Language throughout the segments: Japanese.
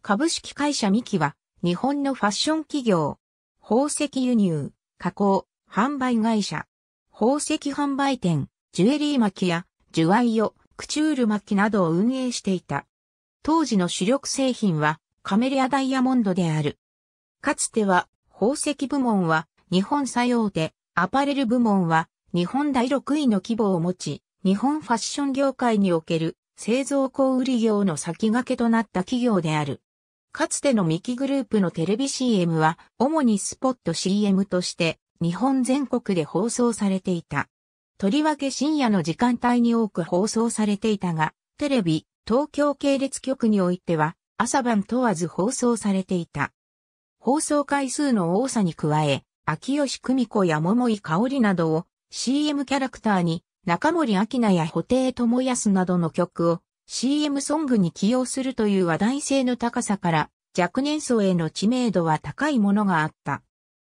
株式会社ミキは、日本のファッション企業、宝石輸入、加工、販売会社、宝石販売店、ジュエリー巻や、ジュワイヨ、クチュール巻などを運営していた。当時の主力製品は、カメリアダイヤモンドである。かつては、宝石部門は、日本最大手、アパレル部門は、日本第6位の規模を持ち、日本ファッション業界における製造小売業の先駆けとなった企業である。かつてのミキグループのテレビ CM は、主にスポット CM として、日本全国で放送されていた。とりわけ深夜の時間帯に多く放送されていたが、テレビ、東京系列局においては、朝晩問わず放送されていた。放送回数の多さに加え、秋吉久美子や桃井香織などを CM キャラクターに中森明菜や布袋智康などの曲を CM ソングに起用するという話題性の高さから若年層への知名度は高いものがあった。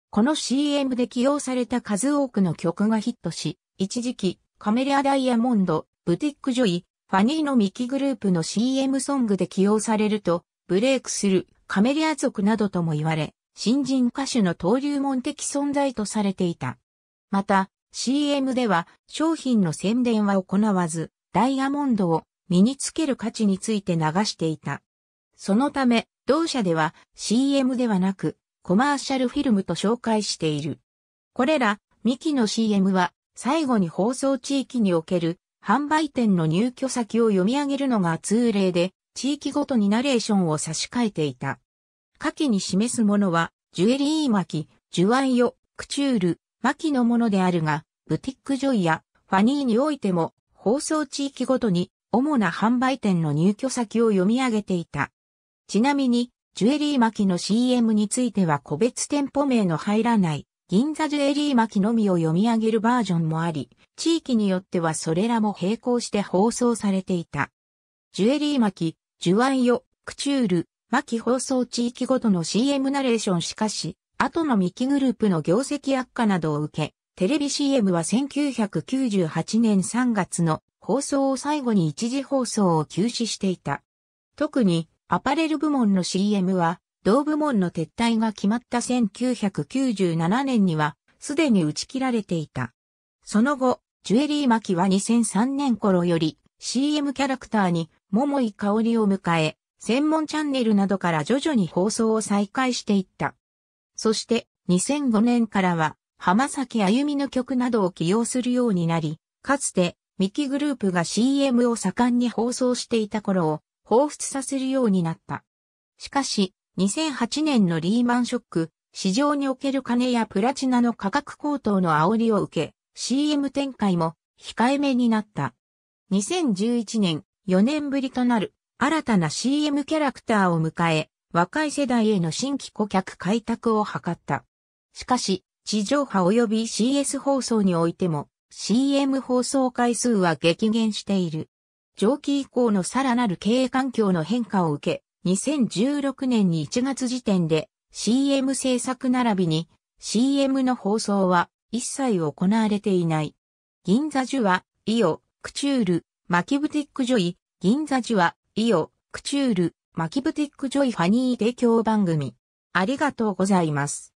この CM で起用された数多くの曲がヒットし、一時期カメリアダイヤモンド、ブティックジョイ、ファニーのミキグループの CM ソングで起用されると、ブレイクするカメリア族などとも言われ、新人歌手の登竜門的存在とされていた。また、CM では商品の宣伝は行わず、ダイヤモンドを身につける価値について流していた。そのため、同社では CM ではなく、コマーシャルフィルムと紹介している。これら、ミキの CM は、最後に放送地域における販売店の入居先を読み上げるのが通例で、地域ごとにナレーションを差し替えていた。下記に示すものは、ジュエリー巻、ジュアンヨ、クチュール、巻のものであるが、ブティックジョイやファニーにおいても、放送地域ごとに主な販売店の入居先を読み上げていた。ちなみに、ジュエリー巻きの CM については個別店舗名の入らない銀座ジュエリー巻きのみを読み上げるバージョンもあり、地域によってはそれらも並行して放送されていた。ジュエリー巻、き、ジュワイヨ、クチュール、巻き放送地域ごとの CM ナレーションしかし、後のミキグループの業績悪化などを受け、テレビ CM は1998年3月の放送を最後に一時放送を休止していた。特にアパレル部門の CM は同部門の撤退が決まった1997年にはすでに打ち切られていた。その後、ジュエリー巻は2003年頃より CM キャラクターに桃井香織を迎え、専門チャンネルなどから徐々に放送を再開していった。そして2005年からは浜崎あゆみの曲などを起用するようになり、かつてミキグループが CM を盛んに放送していた頃を彷彿させるようになった。しかし、2008年のリーマンショック、市場における金やプラチナの価格高騰の煽りを受け、CM 展開も控えめになった。2011年、4年ぶりとなる新たな CM キャラクターを迎え、若い世代への新規顧客開拓を図った。しかし、地上波及び CS 放送においても、CM 放送回数は激減している。上記以降のさらなる経営環境の変化を受け、2016年に1月時点で CM 制作並びに CM の放送は一切行われていない。銀座ュは、イオ、クチュール、マキブティックジョイ、銀座ュは、イオ、クチュール、マキブティックジョイファニー提供番組。ありがとうございます。